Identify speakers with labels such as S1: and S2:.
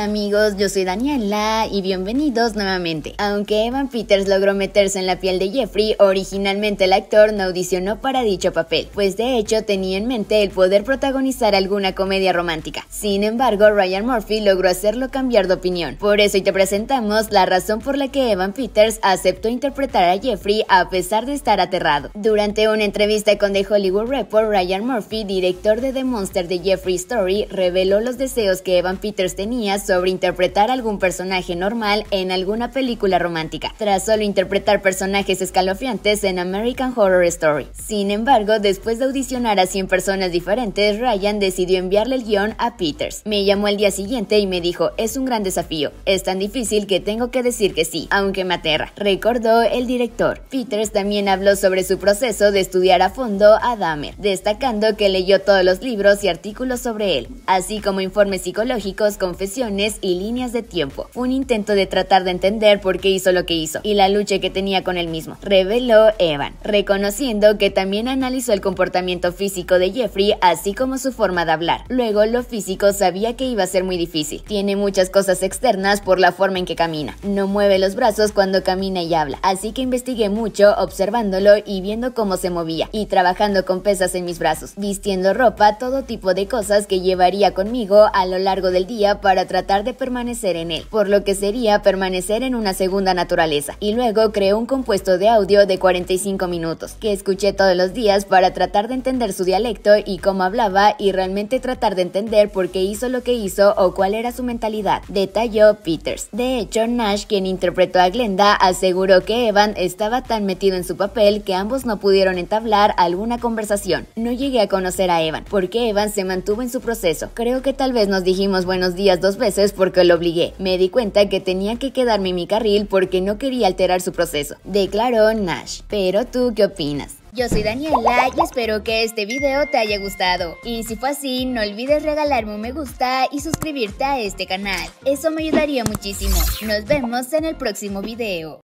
S1: amigos, yo soy Daniela y bienvenidos nuevamente. Aunque Evan Peters logró meterse en la piel de Jeffrey, originalmente el actor no audicionó para dicho papel, pues de hecho tenía en mente el poder protagonizar alguna comedia romántica. Sin embargo, Ryan Murphy logró hacerlo cambiar de opinión. Por eso hoy te presentamos la razón por la que Evan Peters aceptó interpretar a Jeffrey a pesar de estar aterrado. Durante una entrevista con The Hollywood Report, Ryan Murphy, director de The Monster de Jeffrey Story, reveló los deseos que Evan Peters tenía sobre interpretar algún personaje normal en alguna película romántica, tras solo interpretar personajes escalofriantes en American Horror Story. Sin embargo, después de audicionar a 100 personas diferentes, Ryan decidió enviarle el guión a Peters. Me llamó al día siguiente y me dijo, es un gran desafío, es tan difícil que tengo que decir que sí, aunque me aterra, recordó el director. Peters también habló sobre su proceso de estudiar a fondo a Dahmer, destacando que leyó todos los libros y artículos sobre él, así como informes psicológicos, confesiones, y líneas de tiempo. Un intento de tratar de entender por qué hizo lo que hizo y la lucha que tenía con él mismo, reveló Evan, reconociendo que también analizó el comportamiento físico de Jeffrey así como su forma de hablar. Luego lo físico sabía que iba a ser muy difícil. Tiene muchas cosas externas por la forma en que camina. No mueve los brazos cuando camina y habla, así que investigué mucho observándolo y viendo cómo se movía y trabajando con pesas en mis brazos, vistiendo ropa, todo tipo de cosas que llevaría conmigo a lo largo del día para tratar de permanecer en él, por lo que sería permanecer en una segunda naturaleza. Y luego creó un compuesto de audio de 45 minutos, que escuché todos los días para tratar de entender su dialecto y cómo hablaba y realmente tratar de entender por qué hizo lo que hizo o cuál era su mentalidad, detalló Peters. De hecho, Nash, quien interpretó a Glenda, aseguró que Evan estaba tan metido en su papel que ambos no pudieron entablar alguna conversación. No llegué a conocer a Evan, porque Evan se mantuvo en su proceso. Creo que tal vez nos dijimos buenos días dos veces veces porque lo obligué. Me di cuenta que tenía que quedarme en mi carril porque no quería alterar su proceso, declaró Nash. Pero tú, ¿qué opinas? Yo soy Daniela y espero que este video te haya gustado. Y si fue así, no olvides regalarme un me gusta y suscribirte a este canal. Eso me ayudaría muchísimo. Nos vemos en el próximo video.